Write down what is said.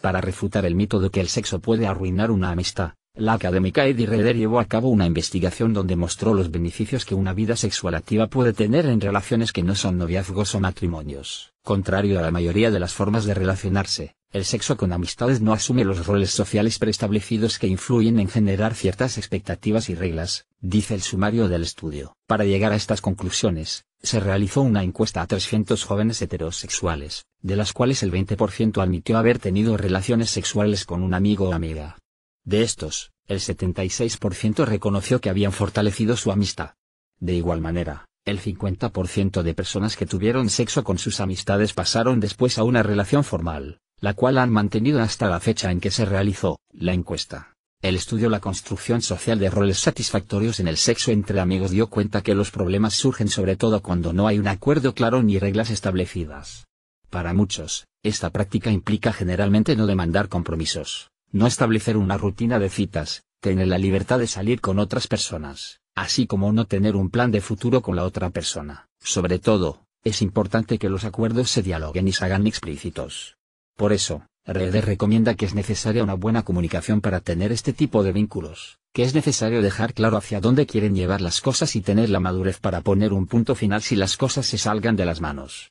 Para refutar el mito de que el sexo puede arruinar una amistad, la académica Eddie Reder llevó a cabo una investigación donde mostró los beneficios que una vida sexual activa puede tener en relaciones que no son noviazgos o matrimonios. Contrario a la mayoría de las formas de relacionarse, el sexo con amistades no asume los roles sociales preestablecidos que influyen en generar ciertas expectativas y reglas, dice el sumario del estudio. Para llegar a estas conclusiones, se realizó una encuesta a 300 jóvenes heterosexuales, de las cuales el 20% admitió haber tenido relaciones sexuales con un amigo o amiga. De estos, el 76% reconoció que habían fortalecido su amistad. De igual manera, el 50% de personas que tuvieron sexo con sus amistades pasaron después a una relación formal, la cual han mantenido hasta la fecha en que se realizó la encuesta. El estudio La construcción social de roles satisfactorios en el sexo entre amigos dio cuenta que los problemas surgen sobre todo cuando no hay un acuerdo claro ni reglas establecidas. Para muchos, esta práctica implica generalmente no demandar compromisos, no establecer una rutina de citas, tener la libertad de salir con otras personas, así como no tener un plan de futuro con la otra persona. Sobre todo, es importante que los acuerdos se dialoguen y se hagan explícitos. Por eso, Rede recomienda que es necesaria una buena comunicación para tener este tipo de vínculos, que es necesario dejar claro hacia dónde quieren llevar las cosas y tener la madurez para poner un punto final si las cosas se salgan de las manos.